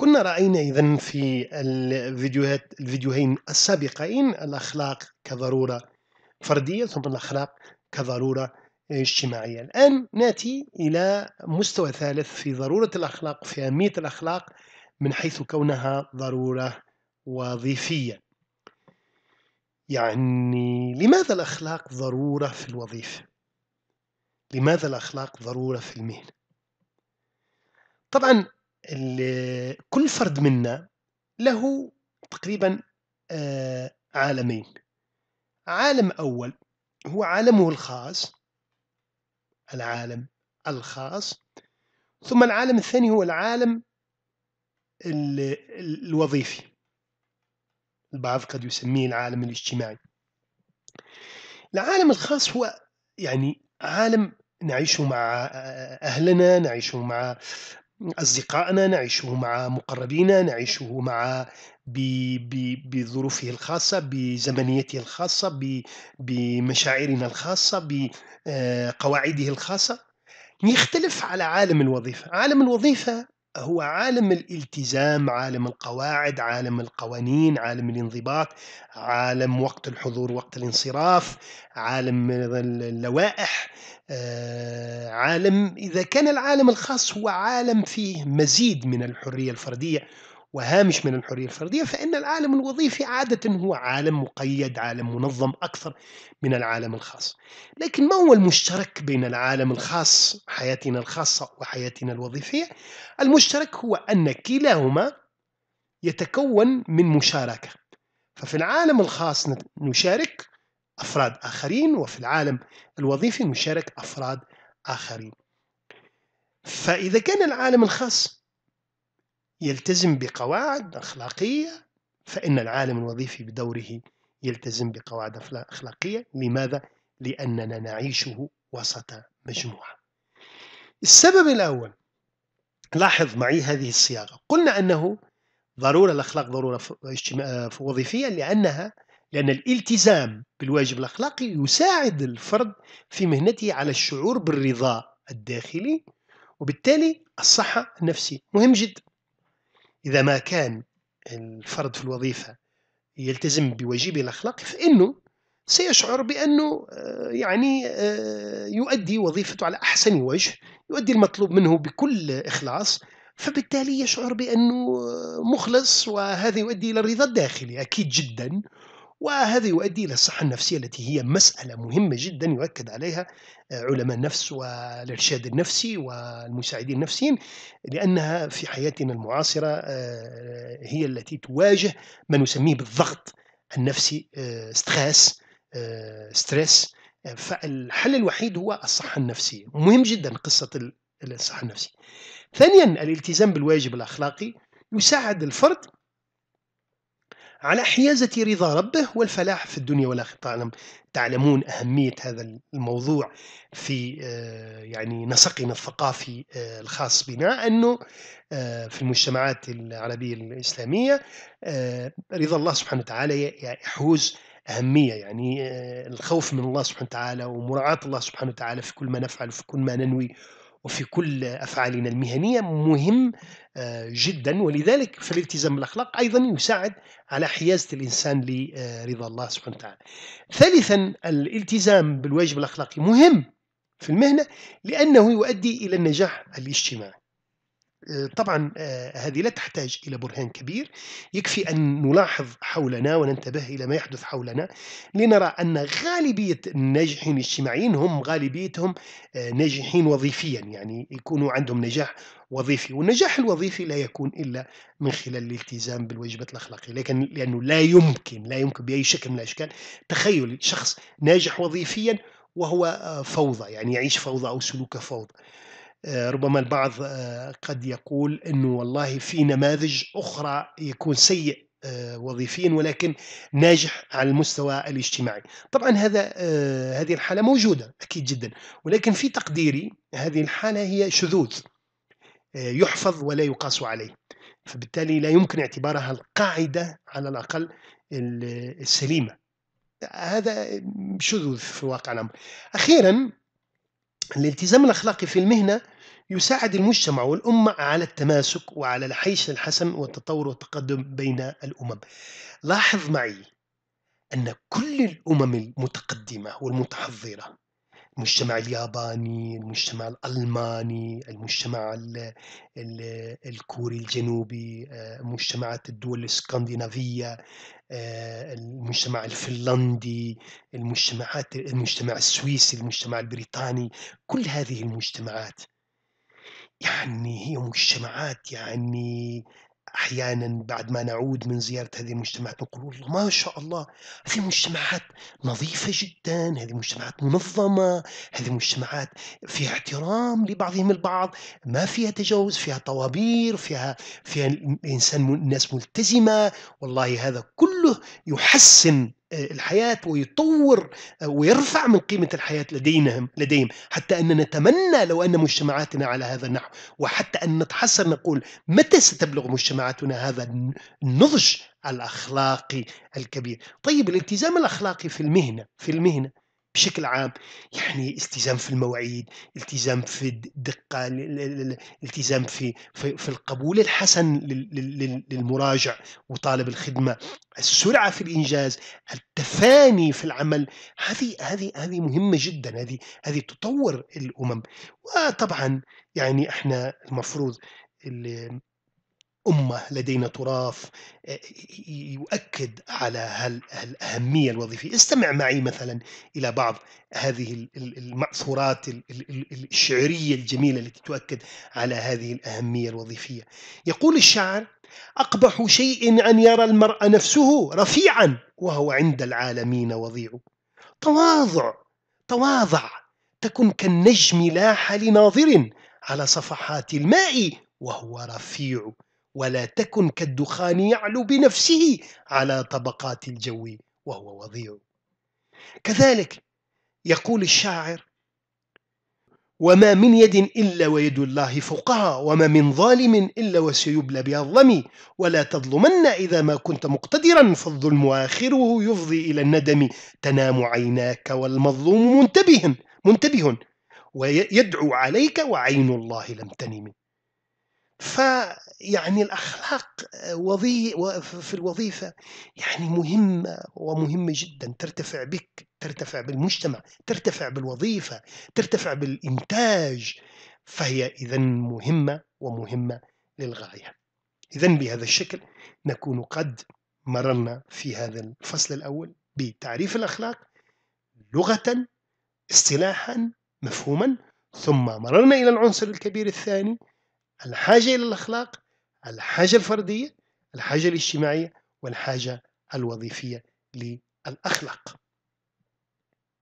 كنا رأينا إذا في الفيديوهات الفيديوهين السابقين الأخلاق كضرورة فردية ثم الأخلاق كضرورة اجتماعية الآن نأتي إلى مستوى ثالث في ضرورة الأخلاق في أهمية الأخلاق من حيث كونها ضرورة وظيفية يعني لماذا الأخلاق ضرورة في الوظيفة؟ لماذا الأخلاق ضرورة في المهنة؟ طبعا كل فرد منا له تقريبا آه، عالمين عالم أول هو عالمه الخاص العالم الخاص ثم العالم الثاني هو العالم الوظيفي البعض قد يسميه العالم الاجتماعي العالم الخاص هو يعني عالم نعيشه مع آه، آه، أهلنا نعيشه مع أصدقائنا نعيشه مع مقربينا نعيشه مع بظروفه الخاصة بزمنيته الخاصة بمشاعرنا الخاصة بقواعده آه، الخاصة يختلف على عالم الوظيفة عالم الوظيفة هو عالم الالتزام عالم القواعد عالم القوانين عالم الانضباط عالم وقت الحضور وقت الانصراف عالم اللوائح آه، عالم إذا كان العالم الخاص هو عالم فيه مزيد من الحرية الفردية وهامش من الحرية الفردية فإن العالم الوظيفي عادة هو عالم مقيد عالم منظم أكثر من العالم الخاص لكن ما هو المشترك بين العالم الخاص حياتنا الخاصة وحياتنا الوظيفية المشترك هو أن كلاهما يتكون من مشاركة ففي العالم الخاص نشارك أفراد آخرين وفي العالم الوظيفي نشارك أفراد آخرين فإذا كان العالم الخاص يلتزم بقواعد أخلاقية فإن العالم الوظيفي بدوره يلتزم بقواعد أخلاقية لماذا؟ لأننا نعيشه وسط مجموعة السبب الأول لاحظ معي هذه الصياغة قلنا أنه ضرورة الأخلاق ضرورة آه، وظيفية لأنها لأن الالتزام بالواجب الأخلاقي يساعد الفرد في مهنته على الشعور بالرضا الداخلي وبالتالي الصحة النفسية مهم جدا إذا ما كان الفرد في الوظيفة يلتزم بواجبه الأخلاقي فإنه سيشعر بأنه آه، يعني آه، يؤدي وظيفته على أحسن وجه يؤدي المطلوب منه بكل إخلاص فبالتالي يشعر بأنه مخلص وهذا يؤدي إلى الرضا الداخلي أكيد جدا وهذا يؤدي إلى الصحة النفسية التي هي مسألة مهمة جدا يؤكد عليها آه، علماء النفس والإرشاد النفسي والمساعدين النفسيين لأنها في حياتنا المعاصرة آه، هي التي تواجه ما نسميه بالضغط النفسي ستريس آه، ستريس فالحل الوحيد هو الصحة النفسية مهم جدا قصة الصحة النفسية ثانيا الالتزام بالواجب الأخلاقي يساعد الفرد على حيازة رضا ربه والفلاح في الدنيا والآخرة تعلم تعلمون أهمية هذا الموضوع في آه، يعني نسقنا الثقافي آه، الخاص بنا أنه آه، في المجتمعات العربية الإسلامية رضا الله سبحانه وتعالى يحوز أهمية يعني الخوف من الله سبحانه وتعالى ومراعاة الله سبحانه وتعالى في كل ما نفعل في كل ما ننوي وفي كل أفعالنا المهنية مهم آه، جدا ولذلك فالالتزام بالأخلاق أيضا يساعد على حيازة الإنسان لرضا آه، الله سبحانه وتعالى ثالثا الالتزام بالواجب الأخلاقي مهم في المهنة لأنه يؤدي إلى النجاح الاجتماعي طبعا آه، هذه لا تحتاج إلى برهان كبير يكفي أن نلاحظ حولنا وننتبه إلى ما يحدث حولنا لنرى أن غالبية الناجحين الاجتماعيين هم غالبيتهم آه، ناجحين وظيفيا يعني يكونوا عندهم نجاح وظيفي والنجاح الوظيفي لا يكون إلا من خلال الالتزام بالواجبات الأخلاقية لكن لأنه لا يمكن لا يمكن بأي شكل من الأشكال تخيل شخص ناجح وظيفيا وهو آه، فوضى يعني يعيش فوضى أو سلوك فوضى آه، ربما البعض آه، قد يقول انه والله في نماذج اخرى يكون سيء آه، وظيفيا ولكن ناجح على المستوى الاجتماعي طبعا هذا هذه الحاله موجوده اكيد جدا ولكن في تقديري هذه الحاله هي شذوذ يحفظ ولا يقاس عليه فبالتالي لا يمكن اعتبارها القاعده على الاقل السليمه هذا شذوذ في واقع الامر اخيرا الالتزام الأخلاقي في المهنة يساعد المجتمع والأمة على التماسك وعلى الحيش الحسن والتطور والتقدم بين الأمم لاحظ معي أن كل الأمم المتقدمة والمتحضرة المجتمع الياباني المجتمع الألماني المجتمع الـ الـ الكوري الجنوبي آه، مجتمعات الدول الاسكندنافية آه، المجتمع الفنلندي المجتمعات المجتمع السويسي المجتمع البريطاني كل هذه المجتمعات يعني هي مجتمعات يعني احيانا بعد ما نعود من زياره هذه المجتمعات نقول والله ما شاء الله هذه المجتمعات نظيفه جدا هذه المجتمعات منظمه هذه المجتمعات فيها احترام لبعضهم البعض ما فيها تجاوز فيها طوابير فيها فيها الانسان الناس ملتزمه والله هذا كله يحسن آه، الحياة ويطور آه، ويرفع من قيمة الحياة لديهم لديهم حتى أن نتمنى لو أن مجتمعاتنا على هذا النحو وحتى أن نتحسر نقول متى ستبلغ مجتمعاتنا هذا النضج الأخلاقي الكبير طيب الالتزام الأخلاقي في المهنة في المهنة بشكل عام يعني التزام في المواعيد التزام في الدقة التزام في, في, في القبول الحسن للمراجع وطالب الخدمة السرعة في الإنجاز التفاني في العمل هذه هذه هذه مهمة جدا هذه هذه تطور الأمم وطبعا يعني احنا المفروض أمة لدينا تراث آه، يؤكد على هالأهمية الوظيفية استمع معي مثلا إلى بعض هذه المأثورات الشعرية الجميلة التي تؤكد على هذه الأهمية الوظيفية يقول الشاعر أقبح شيء أن يرى المرء نفسه رفيعا وهو عند العالمين وضيع تواضع تواضع تكن كالنجم لاح لناظر على صفحات الماء وهو رفيع ولا تكن كالدخان يعلو بنفسه على طبقات الجو وهو وضيع كذلك يقول الشاعر وما من يد إلا ويد الله فوقها وما من ظالم إلا وسيبلى بأظلم ولا تظلمن إذا ما كنت مقتدرا فالظلم آخره يفضي إلى الندم تنام عيناك والمظلوم منتبه منتبه ويدعو عليك وعين الله لم تنم فيعني الأخلاق آه، وظي في الوظيفة يعني مهمة ومهمة جدا ترتفع بك ترتفع بالمجتمع ترتفع بالوظيفة ترتفع بالإنتاج فهي إذا مهمة ومهمة للغاية إذا بهذا الشكل نكون قد مررنا في هذا الفصل الأول بتعريف الأخلاق لغة اصطلاحا مفهوما ثم مررنا إلى العنصر الكبير الثاني الحاجة إلى الأخلاق الحاجة الفردية الحاجة الاجتماعية والحاجة الوظيفية للأخلاق